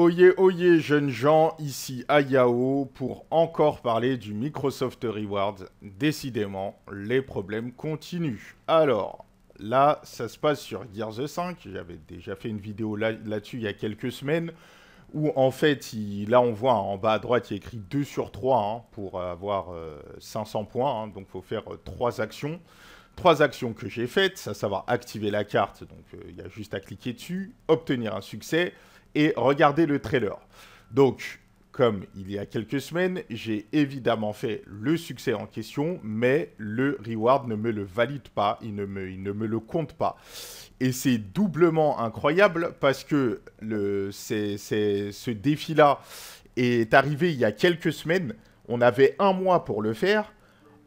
Oyez, oyez, jeunes gens, ici à Ayao pour encore parler du Microsoft Rewards. Décidément, les problèmes continuent. Alors, là, ça se passe sur Gears 5. J'avais déjà fait une vidéo là-dessus il y a quelques semaines où, en fait, là, on voit en bas à droite, il y écrit 2 sur 3 hein, pour avoir 500 euh, points. Hein. donc, il faut faire euh, trois 3 actions. Trois actions que j'ai faites, à savoir activer la carte, donc euh, il y a juste à cliquer dessus, obtenir un succès, et regardez le trailer. Donc, comme il y a quelques semaines, j'ai évidemment fait le succès en question, mais le reward ne me le valide pas, il ne me, il ne me le compte pas. Et c'est doublement incroyable parce que le, ce défi-là est arrivé il y a quelques semaines, on avait un mois pour le faire,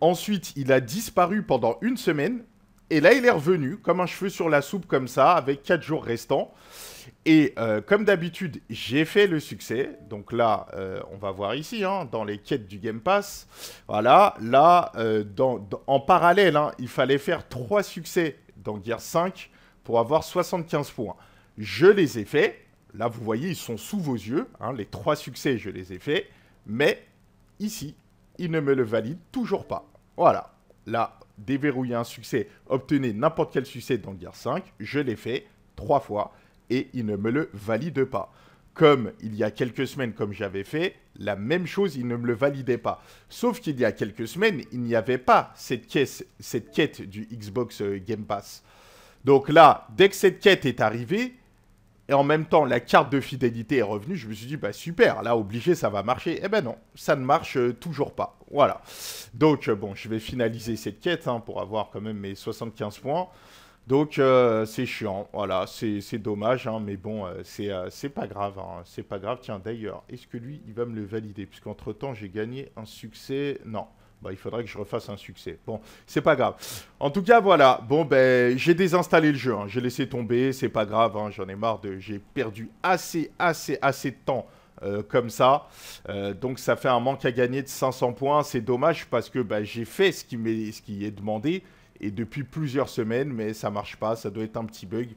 ensuite il a disparu pendant une semaine, et là, il est revenu comme un cheveu sur la soupe, comme ça, avec 4 jours restants. Et euh, comme d'habitude, j'ai fait le succès. Donc là, euh, on va voir ici, hein, dans les quêtes du Game Pass. Voilà, là, euh, en parallèle, hein, il fallait faire 3 succès dans Gear 5 pour avoir 75 points. Je les ai faits. Là, vous voyez, ils sont sous vos yeux. Hein, les 3 succès, je les ai faits. Mais ici, il ne me le valide toujours pas. Voilà. Là, déverrouiller un succès, obtenez n'importe quel succès dans Gear 5. Je l'ai fait trois fois et il ne me le valide pas. Comme il y a quelques semaines, comme j'avais fait, la même chose, il ne me le validait pas. Sauf qu'il y a quelques semaines, il n'y avait pas cette, cette quête du Xbox euh, Game Pass. Donc là, dès que cette quête est arrivée, et en même temps, la carte de fidélité est revenue. Je me suis dit, bah super, là, obligé, ça va marcher. Eh ben non, ça ne marche euh, toujours pas. Voilà. Donc, euh, bon, je vais finaliser cette quête hein, pour avoir quand même mes 75 points. Donc euh, c'est chiant, voilà, c'est dommage, hein, mais bon, c'est pas grave, hein. c'est pas grave. Tiens, d'ailleurs, est-ce que lui, il va me le valider Puisqu'entre-temps, j'ai gagné un succès... Non, bah, il faudrait que je refasse un succès. Bon, c'est pas grave. En tout cas, voilà. Bon, ben, j'ai désinstallé le jeu. Hein. J'ai laissé tomber. C'est pas grave. Hein. J'en ai marre de. J'ai perdu assez, assez, assez de temps. Euh, comme ça. Euh, donc ça fait un manque à gagner de 500 points. C'est dommage parce que ben, j'ai fait ce qui, ce qui est demandé et depuis plusieurs semaines, mais ça marche pas. Ça doit être un petit bug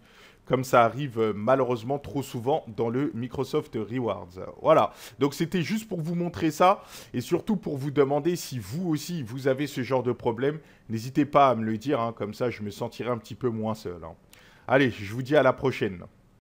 comme ça arrive euh, malheureusement trop souvent dans le Microsoft Rewards. Voilà, donc c'était juste pour vous montrer ça et surtout pour vous demander si vous aussi vous avez ce genre de problème. N'hésitez pas à me le dire, hein, comme ça je me sentirai un petit peu moins seul. Hein. Allez, je vous dis à la prochaine.